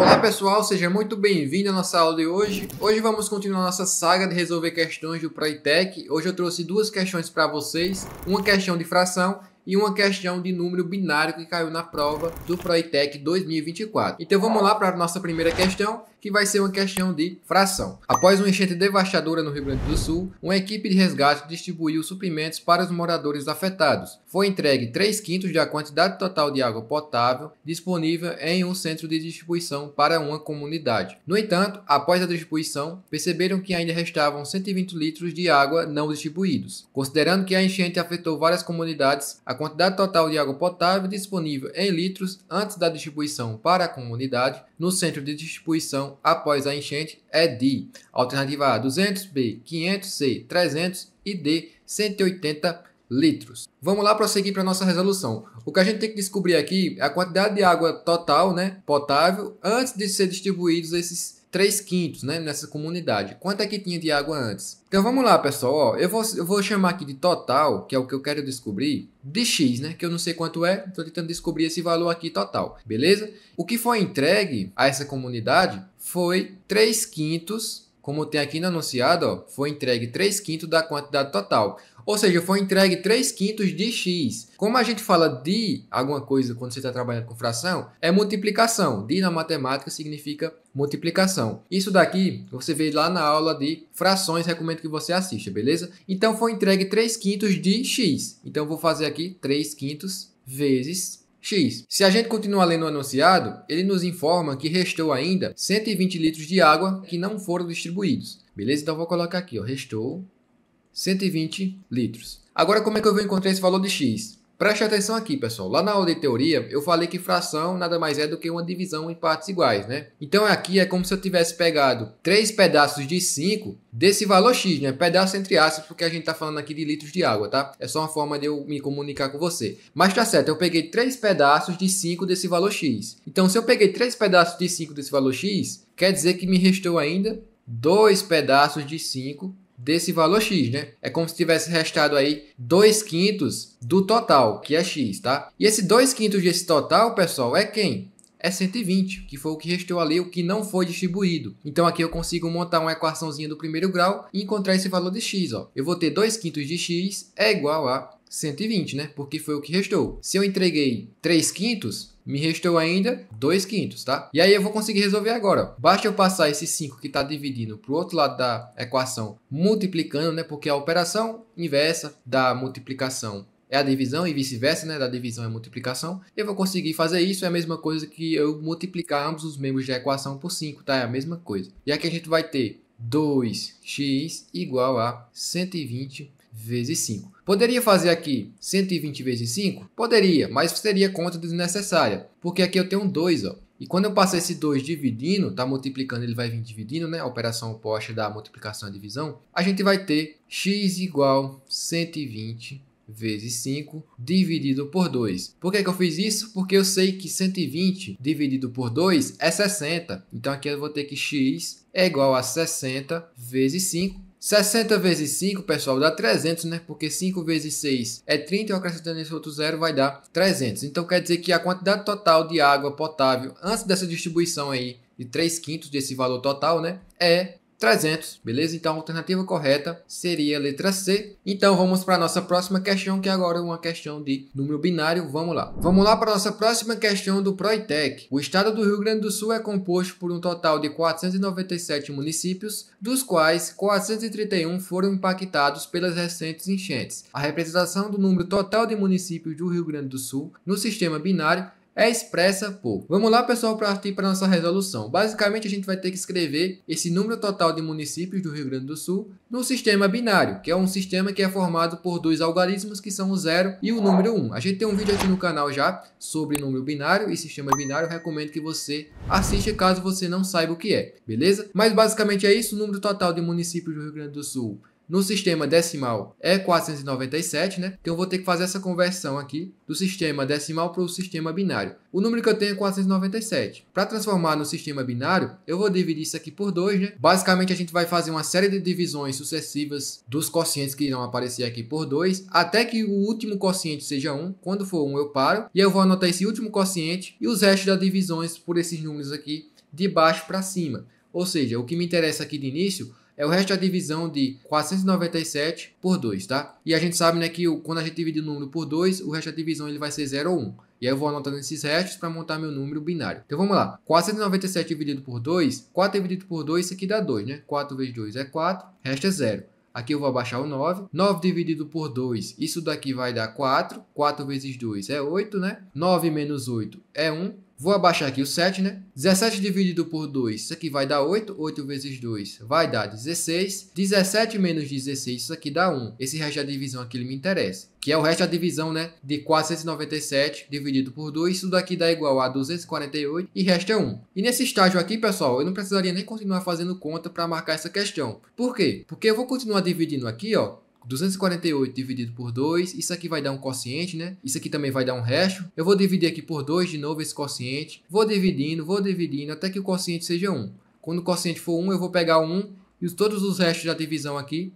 Olá pessoal, seja muito bem-vindo à nossa aula de hoje. Hoje vamos continuar nossa saga de resolver questões do Proitec. Hoje eu trouxe duas questões para vocês, uma questão de fração e uma questão de número binário que caiu na prova do Proitec 2024. Então vamos lá para a nossa primeira questão que vai ser uma questão de fração. Após uma enchente devastadora no Rio Grande do Sul, uma equipe de resgate distribuiu suprimentos para os moradores afetados. Foi entregue 3 quintos da quantidade total de água potável disponível em um centro de distribuição para uma comunidade. No entanto, após a distribuição, perceberam que ainda restavam 120 litros de água não distribuídos. Considerando que a enchente afetou várias comunidades, a quantidade total de água potável disponível em litros antes da distribuição para a comunidade no centro de distribuição após a enchente é de alternativa A 200, B 500, C 300 e D 180 litros. Vamos lá prosseguir para nossa resolução. O que a gente tem que descobrir aqui é a quantidade de água total, né, potável, antes de ser distribuídos esses 3 quintos né, nessa comunidade. Quanto é que tinha de água antes? Então vamos lá, pessoal. Ó, eu, vou, eu vou chamar aqui de total, que é o que eu quero descobrir, de x, né? Que eu não sei quanto é, estou tentando descobrir esse valor aqui total, beleza? O que foi entregue a essa comunidade foi 3 quintos, como tem aqui no anunciado, ó, foi entregue 3 quintos da quantidade total. Ou seja, foi entregue 3 quintos de X. Como a gente fala de alguma coisa quando você está trabalhando com fração, é multiplicação. De na matemática significa multiplicação. Isso daqui você vê lá na aula de frações, recomendo que você assista, beleza? Então foi entregue 3 quintos de X. Então vou fazer aqui 3 quintos vezes X. Se a gente continua lendo o anunciado, ele nos informa que restou ainda 120 litros de água que não foram distribuídos. Beleza? Então vou colocar aqui, ó, restou 120 litros. Agora como é que eu vou encontrar esse valor de X? Preste atenção aqui, pessoal. Lá na aula de teoria, eu falei que fração nada mais é do que uma divisão em partes iguais, né? Então aqui é como se eu tivesse pegado três pedaços de 5 desse valor x, né? Pedaço entre aspas, porque a gente tá falando aqui de litros de água, tá? É só uma forma de eu me comunicar com você. Mas tá certo, eu peguei três pedaços de 5 desse valor x. Então se eu peguei três pedaços de 5 desse valor x, quer dizer que me restou ainda dois pedaços de 5 desse valor X, né? É como se tivesse restado aí 2 quintos do total, que é X, tá? E esse 2 quintos desse total, pessoal, é quem? É 120, que foi o que restou ali, o que não foi distribuído. Então aqui eu consigo montar uma equaçãozinha do primeiro grau e encontrar esse valor de x. Ó. Eu vou ter 2 quintos de x é igual a 120, né? Porque foi o que restou. Se eu entreguei 3 quintos, me restou ainda 2 quintos, tá? E aí eu vou conseguir resolver agora. Basta eu passar esse 5 que está dividindo para o outro lado da equação, multiplicando, né? Porque a operação inversa da multiplicação é a divisão e vice-versa, né? Da divisão é a multiplicação. Eu vou conseguir fazer isso, é a mesma coisa que eu multiplicar ambos os membros da equação por 5, tá? É a mesma coisa. E aqui a gente vai ter 2x igual a 120 vezes 5. Poderia fazer aqui 120 vezes 5? Poderia, mas seria conta desnecessária, porque aqui eu tenho 2, ó. E quando eu passar esse 2 dividindo, tá multiplicando, ele vai vir dividindo, né? A operação oposta da multiplicação e divisão. A gente vai ter x igual 120 vezes 5 dividido por 2. Por que, que eu fiz isso? Porque eu sei que 120 dividido por 2 é 60. Então aqui eu vou ter que x é igual a 60 vezes 5, 60 vezes 5, pessoal, dá 300, né? Porque 5 vezes 6 é 30, eu acrescentando esse outro zero vai dar 300. Então quer dizer que a quantidade total de água potável antes dessa distribuição aí de 3 quintos desse valor total, né? É 300, beleza? Então a alternativa correta seria a letra C. Então vamos para a nossa próxima questão, que é agora é uma questão de número binário. Vamos lá. Vamos lá para a nossa próxima questão do Proitec. O estado do Rio Grande do Sul é composto por um total de 497 municípios, dos quais 431 foram impactados pelas recentes enchentes. A representação do número total de municípios do Rio Grande do Sul no sistema binário é expressa por. Vamos lá, pessoal, para partir para nossa resolução. Basicamente, a gente vai ter que escrever esse número total de municípios do Rio Grande do Sul no sistema binário, que é um sistema que é formado por dois algarismos que são o zero e o número 1. Um. A gente tem um vídeo aqui no canal já sobre número binário e sistema binário, recomendo que você assista caso você não saiba o que é, beleza? Mas basicamente é isso, o número total de municípios do Rio Grande do Sul no sistema decimal é 497, né? Então eu vou ter que fazer essa conversão aqui do sistema decimal para o sistema binário. O número que eu tenho é 497. Para transformar no sistema binário, eu vou dividir isso aqui por 2, né? Basicamente a gente vai fazer uma série de divisões sucessivas dos quocientes que irão aparecer aqui por 2, até que o último quociente seja 1. Quando for 1 eu paro e eu vou anotar esse último quociente e os restos das divisões por esses números aqui de baixo para cima. Ou seja, o que me interessa aqui de início é o resto da divisão de 497 por 2, tá? E a gente sabe, né, que quando a gente divide o número por 2, o resto da divisão ele vai ser 0 ou 1. E aí eu vou anotando esses restos para montar meu número binário. Então vamos lá. 497 dividido por 2, 4 dividido por 2, isso aqui dá 2, né? 4 vezes 2 é 4, resto é 0. Aqui eu vou abaixar o 9. 9 dividido por 2, isso daqui vai dar 4. 4 vezes 2 é 8, né? 9 menos 8 é 1. Vou abaixar aqui o 7, né? 17 dividido por 2, isso aqui vai dar 8. 8 vezes 2 vai dar 16. 17 menos 16, isso aqui dá 1. Esse resto da divisão aqui me interessa. Que é o resto da divisão, né? De 497 dividido por 2. Isso daqui dá igual a 248 e resto é 1. E nesse estágio aqui, pessoal, eu não precisaria nem continuar fazendo conta para marcar essa questão. Por quê? Porque eu vou continuar dividindo aqui, ó. 248 dividido por 2, isso aqui vai dar um quociente, né? Isso aqui também vai dar um resto. Eu vou dividir aqui por 2 de novo esse quociente. Vou dividindo, vou dividindo até que o quociente seja 1. Quando o quociente for 1, eu vou pegar 1 e todos os restos da divisão aqui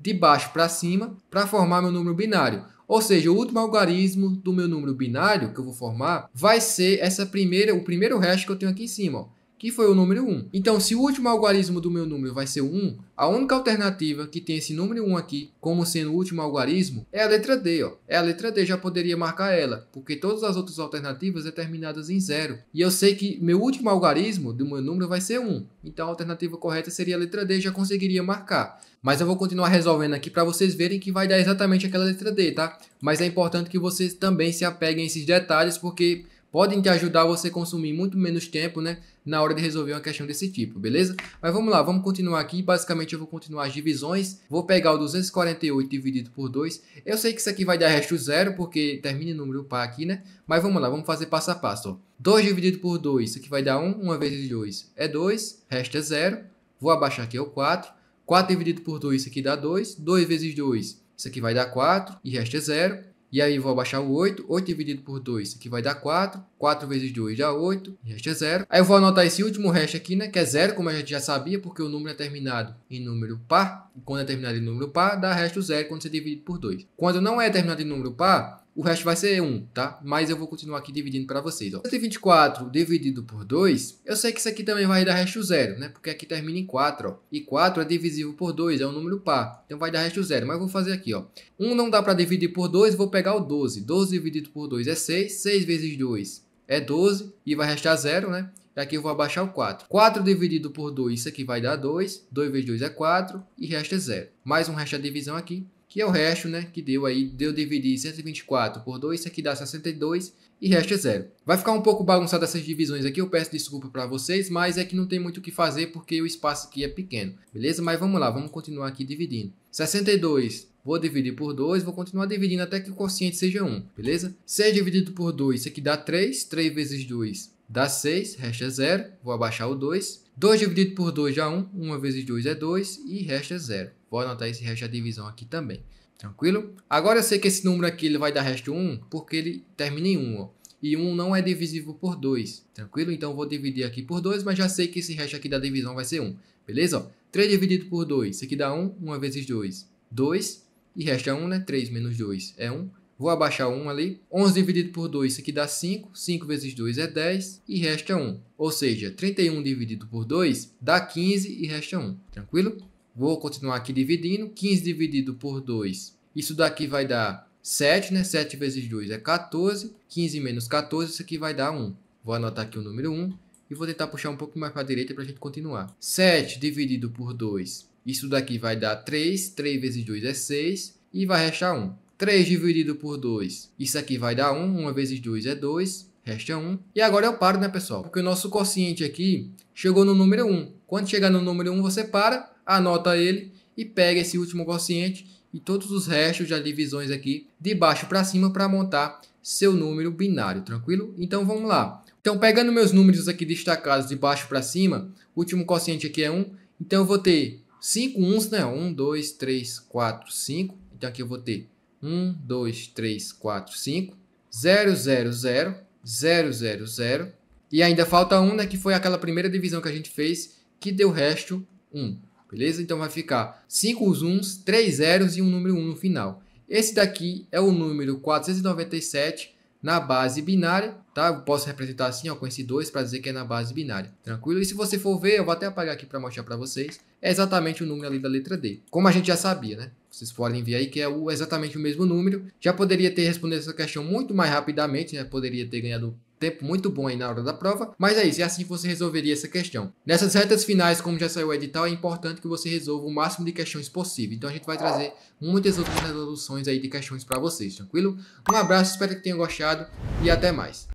de baixo para cima para formar meu número binário. Ou seja, o último algarismo do meu número binário que eu vou formar vai ser essa primeira, o primeiro resto que eu tenho aqui em cima. Ó que foi o número 1. Então, se o último algarismo do meu número vai ser 1, a única alternativa que tem esse número 1 aqui como sendo o último algarismo é a letra D. Ó. É a letra D, já poderia marcar ela, porque todas as outras alternativas é terminadas em zero. E eu sei que meu último algarismo do meu número vai ser 1. Então, a alternativa correta seria a letra D, já conseguiria marcar. Mas eu vou continuar resolvendo aqui para vocês verem que vai dar exatamente aquela letra D, tá? Mas é importante que vocês também se apeguem a esses detalhes, porque podem te ajudar você consumir muito menos tempo, né, na hora de resolver uma questão desse tipo, beleza? Mas vamos lá, vamos continuar aqui. Basicamente eu vou continuar as divisões. Vou pegar o 248 dividido por 2. Eu sei que isso aqui vai dar resto zero, porque termina em número par aqui, né? Mas vamos lá, vamos fazer passo a passo, ó. 2 dividido por 2, isso aqui vai dar 1, 1 vezes 2 é 2, resto é 0. Vou abaixar aqui é o 4. 4 dividido por 2, isso aqui dá 2. 2 vezes 2, isso aqui vai dar 4 e resto é 0. E aí vou abaixar o 8, 8 dividido por 2, aqui vai dar 4, 4 vezes 2 dá 8, resta é 0. Aí eu vou anotar esse último resto aqui, né, que é 0, como a gente já sabia, porque o número é terminado em número par, e quando é terminado em número par, dá resto 0 quando você divide por 2. Quando não é terminado em número par, o resto vai ser 1, tá? Mas eu vou continuar aqui dividindo para vocês, ó. 124 dividido por 2, eu sei que isso aqui também vai dar resto zero, né? Porque aqui termina em 4, ó. E 4 é divisível por 2, é um número par. Então vai dar resto zero, mas eu vou fazer aqui, ó. 1 não dá para dividir por 2, vou pegar o 12. 12 dividido por 2 é 6, 6 vezes 2 é 12 e vai restar zero, né? Aqui eu vou abaixar o 4. 4 dividido por 2, isso aqui vai dar 2. 2 vezes 2 é 4 e resta é 0. Mais um resto da divisão aqui, que é o resto, né? Que deu aí, deu dividir 124 por 2, isso aqui dá 62 e resta é 0. Vai ficar um pouco bagunçado essas divisões aqui, eu peço desculpa para vocês, mas é que não tem muito o que fazer porque o espaço aqui é pequeno, beleza? Mas vamos lá, vamos continuar aqui dividindo. 62 Vou dividir por 2, vou continuar dividindo até que o quociente seja 1, beleza? 6 dividido por 2, isso aqui dá 3. 3 vezes 2 dá 6, resta 0, vou abaixar o 2. 2 dividido por 2 dá 1, 1 vezes 2 é 2 e resta 0. Vou anotar esse resto da divisão aqui também, tranquilo? Agora eu sei que esse número aqui ele vai dar resto 1 porque ele termina em 1, ó. E 1 não é divisível por 2, tranquilo? Então eu vou dividir aqui por 2, mas já sei que esse resto aqui da divisão vai ser 1, beleza? 3 dividido por 2, isso aqui dá 1, 1 vezes 2, 2. E resta 1, né? 3 menos 2 é 1. Vou abaixar 1 ali. 11 dividido por 2, isso aqui dá 5. 5 vezes 2 é 10 e resta 1. Ou seja, 31 dividido por 2 dá 15 e resta 1. Tranquilo? Vou continuar aqui dividindo. 15 dividido por 2, isso daqui vai dar 7, né? 7 vezes 2 é 14. 15 menos 14, isso aqui vai dar 1. Vou anotar aqui o número 1 e vou tentar puxar um pouco mais para a direita para a gente continuar. 7 dividido por 2, isso daqui vai dar 3. 3 vezes 2 é 6 e vai restar 1. 3 dividido por 2, isso aqui vai dar 1, 1 vezes 2 é 2, resta 1. E agora eu paro, né, pessoal? Porque o nosso quociente aqui chegou no número 1. Quando chegar no número 1, você para, anota ele e pega esse último quociente e todos os restos das divisões aqui de baixo para cima para montar seu número binário, tranquilo? Então vamos lá. Então pegando meus números aqui destacados de baixo para cima, o último quociente aqui é 1, então eu vou ter 5 uns, né? 1, 2, 3, 4, 5. Então aqui eu vou ter 1, 2, 3, 4, 5, 0, 0, 0, 0, 0, 0. E ainda falta 1, né, que foi aquela primeira divisão que a gente fez, que deu o resto 1. Beleza? Então vai ficar 5 uns, 3 zeros e um número 1 no final. Esse daqui é o número 497 na base binária, tá? Eu posso representar assim, ó, com esse 2 para dizer que é na base binária. Tranquilo? E se você for ver, eu vou até apagar aqui para mostrar para vocês é exatamente o número ali da letra D. Como a gente já sabia, né? Vocês podem ver aí que é o, exatamente o mesmo número. Já poderia ter respondido essa questão muito mais rapidamente, né? Poderia ter ganhado tempo muito bom aí na hora da prova, mas é isso, e é assim você resolveria essa questão. Nessas retas finais, como já saiu o edital, é importante que você resolva o máximo de questões possível, então a gente vai trazer muitas outras resoluções aí de questões para vocês, tranquilo? Um abraço, espero que tenham gostado e até mais.